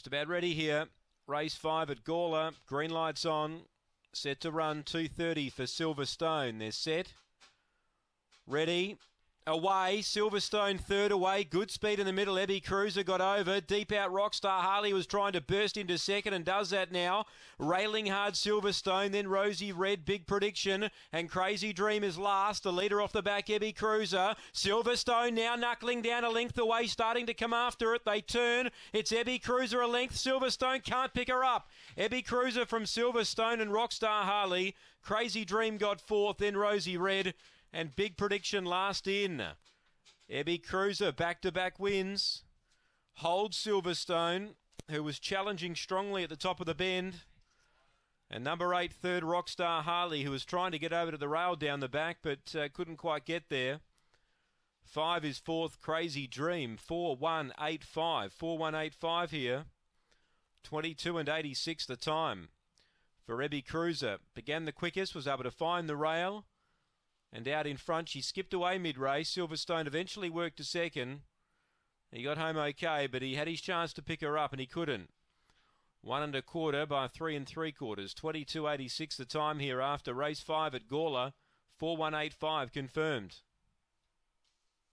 Just about ready here. Race five at Gawler. Green lights on. Set to run. 2.30 for Silverstone. They're set. Ready away. Silverstone third away. Good speed in the middle. Ebby Cruiser got over. Deep out Rockstar Harley was trying to burst into second and does that now. Railing hard Silverstone. Then Rosie Red. Big prediction. And Crazy Dream is last. The leader off the back. Ebby Cruiser. Silverstone now knuckling down a length away. Starting to come after it. They turn. It's Ebby Cruiser a length. Silverstone can't pick her up. Ebby Cruiser from Silverstone and Rockstar Harley. Crazy Dream got fourth. Then Rosie Red. And big prediction last in. Ebby Cruiser, back to back wins. Hold Silverstone, who was challenging strongly at the top of the bend. And number eight, third Rockstar Harley, who was trying to get over to the rail down the back but uh, couldn't quite get there. Five is fourth, Crazy Dream. four one eight five four one eight five here. 22 and 86 the time. For Ebby Cruiser, began the quickest, was able to find the rail and out in front. She skipped away mid race. Silverstone eventually worked to second. He got home okay, but he had his chance to pick her up and he couldn't. One and a quarter by three and three quarters. 22.86 the time here after race five at Gawler. 4185 confirmed.